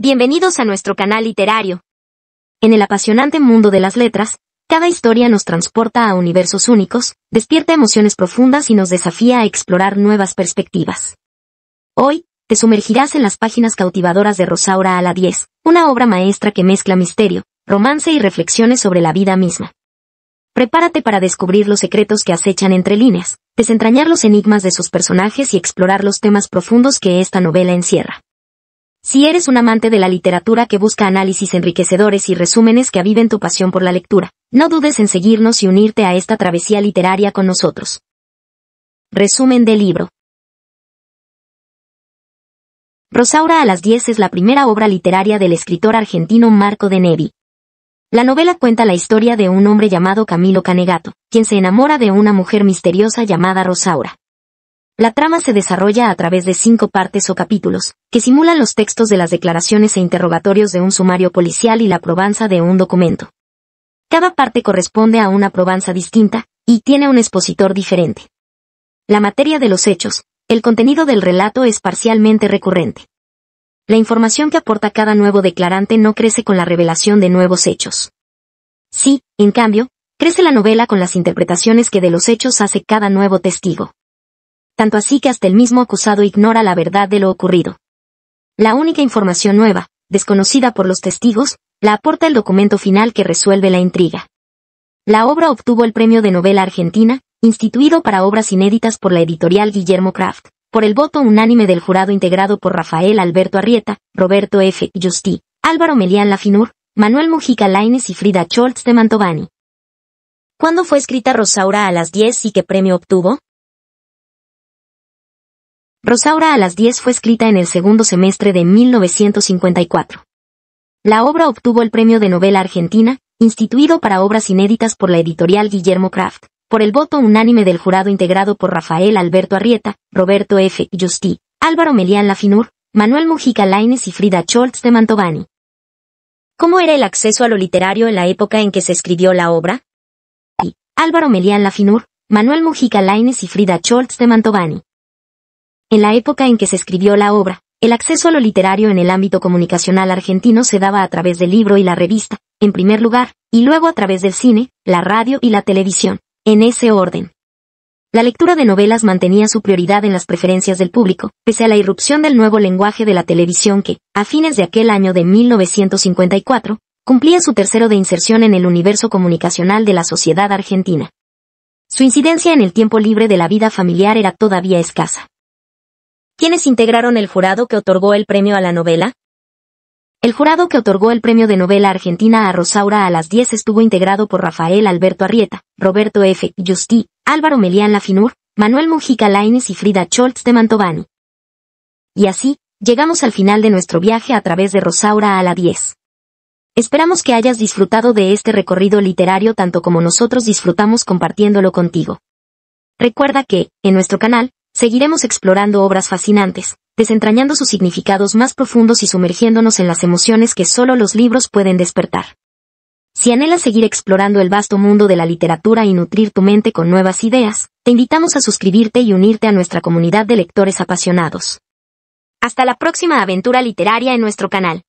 Bienvenidos a nuestro canal literario. En el apasionante mundo de las letras, cada historia nos transporta a universos únicos, despierta emociones profundas y nos desafía a explorar nuevas perspectivas. Hoy, te sumergirás en las páginas cautivadoras de Rosaura a la 10, una obra maestra que mezcla misterio, romance y reflexiones sobre la vida misma. Prepárate para descubrir los secretos que acechan entre líneas, desentrañar los enigmas de sus personajes y explorar los temas profundos que esta novela encierra. Si eres un amante de la literatura que busca análisis enriquecedores y resúmenes que aviven tu pasión por la lectura, no dudes en seguirnos y unirte a esta travesía literaria con nosotros. Resumen del libro. Rosaura a las 10 es la primera obra literaria del escritor argentino Marco de Nevi. La novela cuenta la historia de un hombre llamado Camilo Canegato, quien se enamora de una mujer misteriosa llamada Rosaura. La trama se desarrolla a través de cinco partes o capítulos, que simulan los textos de las declaraciones e interrogatorios de un sumario policial y la probanza de un documento. Cada parte corresponde a una probanza distinta, y tiene un expositor diferente. La materia de los hechos, el contenido del relato es parcialmente recurrente. La información que aporta cada nuevo declarante no crece con la revelación de nuevos hechos. Sí, en cambio, crece la novela con las interpretaciones que de los hechos hace cada nuevo testigo tanto así que hasta el mismo acusado ignora la verdad de lo ocurrido. La única información nueva, desconocida por los testigos, la aporta el documento final que resuelve la intriga. La obra obtuvo el Premio de Novela Argentina, instituido para obras inéditas por la editorial Guillermo Kraft, por el voto unánime del jurado integrado por Rafael Alberto Arrieta, Roberto F. Justi, Álvaro Melián Lafinur, Manuel Mujica Laines y Frida Scholz de Mantovani. ¿Cuándo fue escrita Rosaura a las 10 y qué premio obtuvo? Rosaura a las 10 fue escrita en el segundo semestre de 1954. La obra obtuvo el Premio de Novela Argentina, instituido para obras inéditas por la editorial Guillermo Kraft, por el voto unánime del jurado integrado por Rafael Alberto Arrieta, Roberto F. Justi, Álvaro Melián Lafinur, Manuel Mujica Laines y Frida Scholz de Mantovani. ¿Cómo era el acceso a lo literario en la época en que se escribió la obra? Álvaro Melián Lafinur, Manuel Mujica Laines y Frida Scholz de Mantovani. En la época en que se escribió la obra, el acceso a lo literario en el ámbito comunicacional argentino se daba a través del libro y la revista, en primer lugar, y luego a través del cine, la radio y la televisión, en ese orden. La lectura de novelas mantenía su prioridad en las preferencias del público, pese a la irrupción del nuevo lenguaje de la televisión que, a fines de aquel año de 1954, cumplía su tercero de inserción en el universo comunicacional de la sociedad argentina. Su incidencia en el tiempo libre de la vida familiar era todavía escasa. ¿Quiénes integraron el jurado que otorgó el premio a la novela? El jurado que otorgó el premio de novela argentina a Rosaura a las 10 estuvo integrado por Rafael Alberto Arrieta, Roberto F. Justi, Álvaro Melián Lafinur, Manuel Mujica Lainis y Frida Scholz de Mantovani. Y así, llegamos al final de nuestro viaje a través de Rosaura a la 10. Esperamos que hayas disfrutado de este recorrido literario tanto como nosotros disfrutamos compartiéndolo contigo. Recuerda que, en nuestro canal, seguiremos explorando obras fascinantes, desentrañando sus significados más profundos y sumergiéndonos en las emociones que solo los libros pueden despertar. Si anhelas seguir explorando el vasto mundo de la literatura y nutrir tu mente con nuevas ideas, te invitamos a suscribirte y unirte a nuestra comunidad de lectores apasionados. Hasta la próxima aventura literaria en nuestro canal.